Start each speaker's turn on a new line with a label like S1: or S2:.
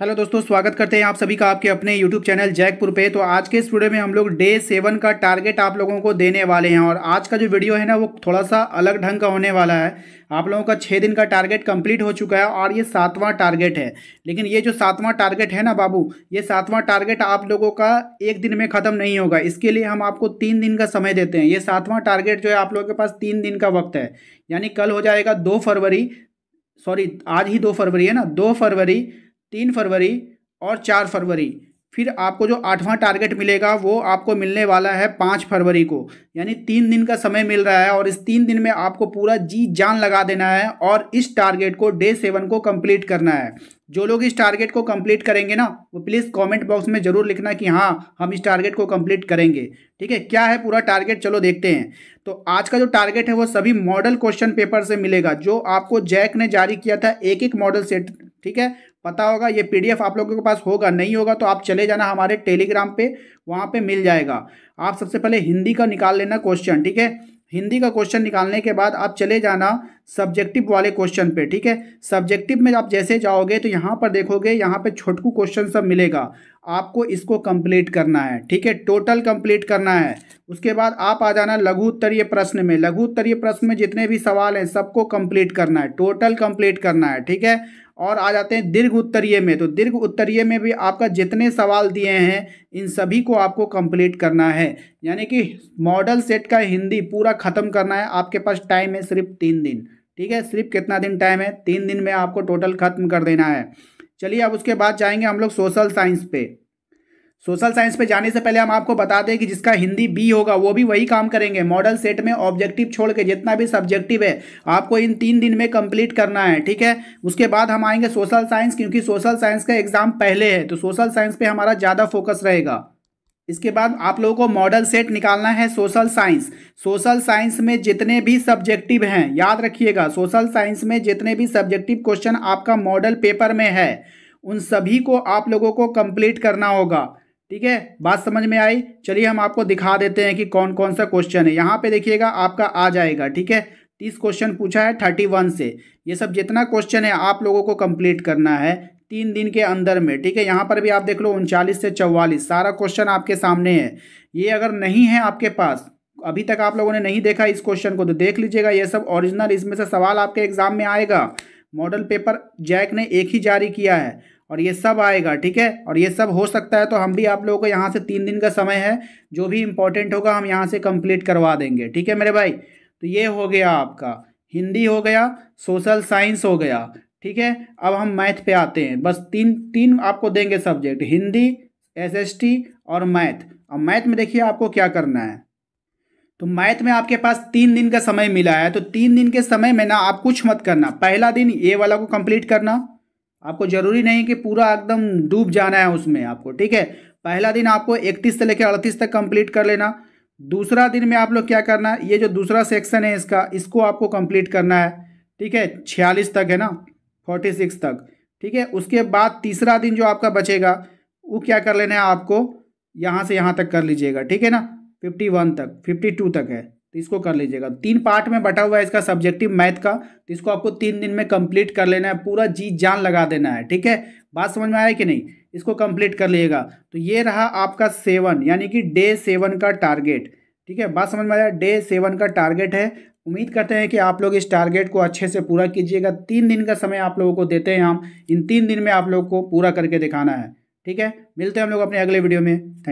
S1: hello दोस्तों स्वागत करते हैं आप सभी का आपके अपने यूट्यूब चैनल जैकपुर पे तो आज के इस वीडियो में हम लोग डे सेवन का टारगेट आप लोगों को देने वाले हैं और आज का जो वीडियो है ना वो थोड़ा सा अलग ढंग का होने वाला है आप लोगों का छः दिन का टारगेट कंप्लीट हो चुका है और ये सातवां टारगेट है लेकिन ये जो सातवां टारगेट है ना बाबू ये सातवां टारगेट आप लोगों का एक दिन में ख़त्म नहीं होगा इसके लिए हम आपको तीन दिन का समय देते हैं ये सातवां टारगेट जो है आप लोगों के पास तीन दिन का वक्त है यानी कल हो जाएगा दो फरवरी सॉरी आज ही दो फरवरी है ना दो फरवरी तीन फरवरी और चार फरवरी फिर आपको जो आठवां टारगेट मिलेगा वो आपको मिलने वाला है पाँच फरवरी को यानी तीन दिन का समय मिल रहा है और इस तीन दिन में आपको पूरा जी जान लगा देना है और इस टारगेट को डे सेवन को कंप्लीट करना है जो लोग इस टारगेट को कंप्लीट करेंगे ना वो प्लीज़ कमेंट बॉक्स में ज़रूर लिखना कि हाँ हम इस टारगेट को कम्प्लीट करेंगे ठीक है क्या है पूरा टारगेट चलो देखते हैं तो आज का जो टारगेट है वो सभी मॉडल क्वेश्चन पेपर से मिलेगा जो आपको जैक ने जारी किया था एक एक मॉडल सेट ठीक है पता होगा ये पीडीएफ आप लोगों के पास होगा नहीं होगा तो आप चले जाना हमारे टेलीग्राम पे वहाँ पे मिल जाएगा आप सबसे पहले हिंदी का निकाल लेना क्वेश्चन ठीक है हिंदी का क्वेश्चन निकालने के बाद आप चले जाना सब्जेक्टिव वाले क्वेश्चन पे ठीक है सब्जेक्टिव में आप जैसे जाओगे तो यहाँ पर देखोगे यहाँ पे छोटकू क्वेश्चन सब मिलेगा आपको इसको कंप्लीट करना है ठीक है टोटल कंप्लीट करना है उसके बाद आप आ जाना लघु उत्तरीय प्रश्न में लघु उत्तरीय प्रश्न में जितने भी सवाल हैं सबको कंप्लीट करना है टोटल कंप्लीट करना है ठीक है और आ जाते हैं दीर्घ उत्तरीय में तो दीर्घ उत्तरीय में भी आपका जितने सवाल दिए हैं इन सभी को आपको कंप्लीट करना है यानी कि मॉडल सेट का हिंदी पूरा ख़त्म करना है आपके पास टाइम है सिर्फ तीन दिन ठीक है सिर्फ कितना दिन टाइम है तीन दिन में आपको टोटल ख़त्म कर देना है चलिए अब उसके बाद जाएंगे हम लोग सोशल साइंस पे सोशल साइंस पे जाने से पहले हम आपको बता दें कि जिसका हिंदी बी होगा वो भी वही काम करेंगे मॉडल सेट में ऑब्जेक्टिव छोड़ के जितना भी सब्जेक्टिव है आपको इन तीन दिन में कंप्लीट करना है ठीक है उसके बाद हम आएंगे सोशल साइंस क्योंकि सोशल साइंस का एग्जाम पहले है तो सोशल साइंस पे हमारा ज़्यादा फोकस रहेगा इसके बाद आप लोगों को मॉडल सेट निकालना है सोशल साइंस सोशल साइंस में जितने भी सब्जेक्टिव हैं याद रखिएगा सोशल साइंस में जितने भी सब्जेक्टिव क्वेश्चन आपका मॉडल पेपर में है उन सभी को आप लोगों को कंप्लीट करना होगा ठीक है बात समझ में आई चलिए हम आपको दिखा देते हैं कि कौन कौन सा क्वेश्चन है यहाँ पे देखिएगा आपका आ जाएगा ठीक है तीस क्वेश्चन पूछा है थर्टी वन से ये सब जितना क्वेश्चन है आप लोगों को कंप्लीट करना है तीन दिन के अंदर में ठीक है यहाँ पर भी आप देख लो उनचालीस से चौवालीस सारा क्वेश्चन आपके सामने है ये अगर नहीं है आपके पास अभी तक आप लोगों ने नहीं देखा इस क्वेश्चन को तो देख लीजिएगा ये सब ओरिजिनल इसमें से सवाल आपके एग्जाम में आएगा मॉडल पेपर जैक ने एक ही जारी किया है और ये सब आएगा ठीक है और ये सब हो सकता है तो हम भी आप लोगों को यहाँ से तीन दिन का समय है जो भी इम्पोर्टेंट होगा हम यहाँ से कंप्लीट करवा देंगे ठीक है मेरे भाई तो ये हो गया आपका हिंदी हो गया सोशल साइंस हो गया ठीक है अब हम मैथ पे आते हैं बस तीन तीन आपको देंगे सब्जेक्ट हिंदी टी और मैथ अब मैथ में देखिए आपको क्या करना है तो मैथ में आपके पास तीन दिन का समय मिला है तो तीन दिन के समय में ना आप कुछ मत करना पहला दिन ए वाला को कंप्लीट करना आपको जरूरी नहीं कि पूरा एकदम डूब जाना है उसमें आपको ठीक है पहला दिन आपको इकतीस से लेकर अड़तीस तक कंप्लीट कर लेना दूसरा दिन में आप लोग क्या करना है ये जो दूसरा सेक्शन है इसका इसको आपको कंप्लीट करना है ठीक है छियालीस तक है ना फोर्टी सिक्स तक ठीक है उसके बाद तीसरा दिन जो आपका बचेगा वो क्या कर लेना है आपको यहाँ से यहाँ तक कर लीजिएगा ठीक है ना फिफ्टी वन तक फिफ्टी टू तक है तो इसको कर लीजिएगा तीन पार्ट में बटा हुआ है इसका सब्जेक्टिव मैथ का तो इसको आपको तीन दिन में कंप्लीट कर लेना है पूरा जी जान लगा देना है ठीक है बात समझ में आया कि नहीं इसको कंप्लीट कर लीजिएगा तो ये रहा आपका सेवन यानी कि डे सेवन का टारगेट ठीक है बात समझ में आया डे सेवन का टारगेट है उम्मीद करते हैं कि आप लोग इस टारगेट को अच्छे से पूरा कीजिएगा तीन दिन का समय आप लोगों को देते हैं हम इन तीन दिन में आप लोग को पूरा करके दिखाना है ठीक है मिलते हैं हम लोग अपने अगले वीडियो में थैंक